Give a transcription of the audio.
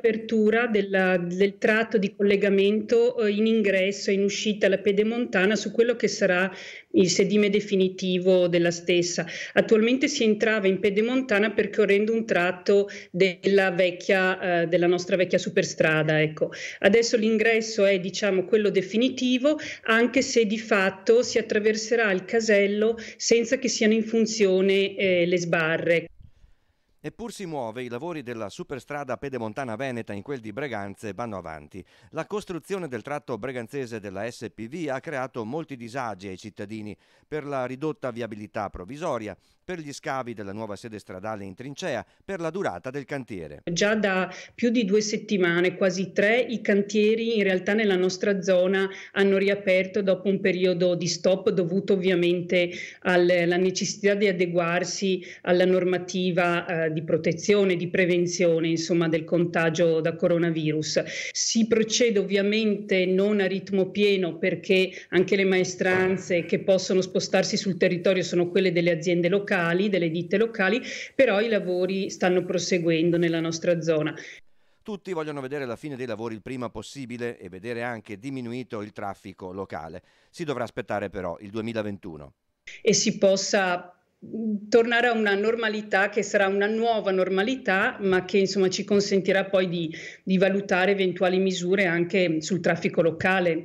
riapertura del, del tratto di collegamento eh, in ingresso e in uscita alla pedemontana su quello che sarà il sedime definitivo della stessa. Attualmente si entrava in pedemontana percorrendo un tratto della, vecchia, eh, della nostra vecchia superstrada. Ecco. Adesso l'ingresso è diciamo, quello definitivo, anche se di fatto si attraverserà il casello senza che siano in funzione eh, le sbarre. Eppur si muove, i lavori della superstrada pedemontana veneta in quel di Breganze vanno avanti. La costruzione del tratto breganzese della SPV ha creato molti disagi ai cittadini per la ridotta viabilità provvisoria, per gli scavi della nuova sede stradale in trincea, per la durata del cantiere. Già da più di due settimane, quasi tre, i cantieri in realtà nella nostra zona hanno riaperto dopo un periodo di stop dovuto ovviamente alla necessità di adeguarsi alla normativa. Eh, di protezione, di prevenzione insomma, del contagio da coronavirus. Si procede ovviamente non a ritmo pieno perché anche le maestranze che possono spostarsi sul territorio sono quelle delle aziende locali, delle ditte locali, però i lavori stanno proseguendo nella nostra zona. Tutti vogliono vedere la fine dei lavori il prima possibile e vedere anche diminuito il traffico locale. Si dovrà aspettare però il 2021 e si possa Mm, tornare a una normalità che sarà una nuova normalità, ma che insomma ci consentirà poi di, di valutare eventuali misure anche sul traffico locale.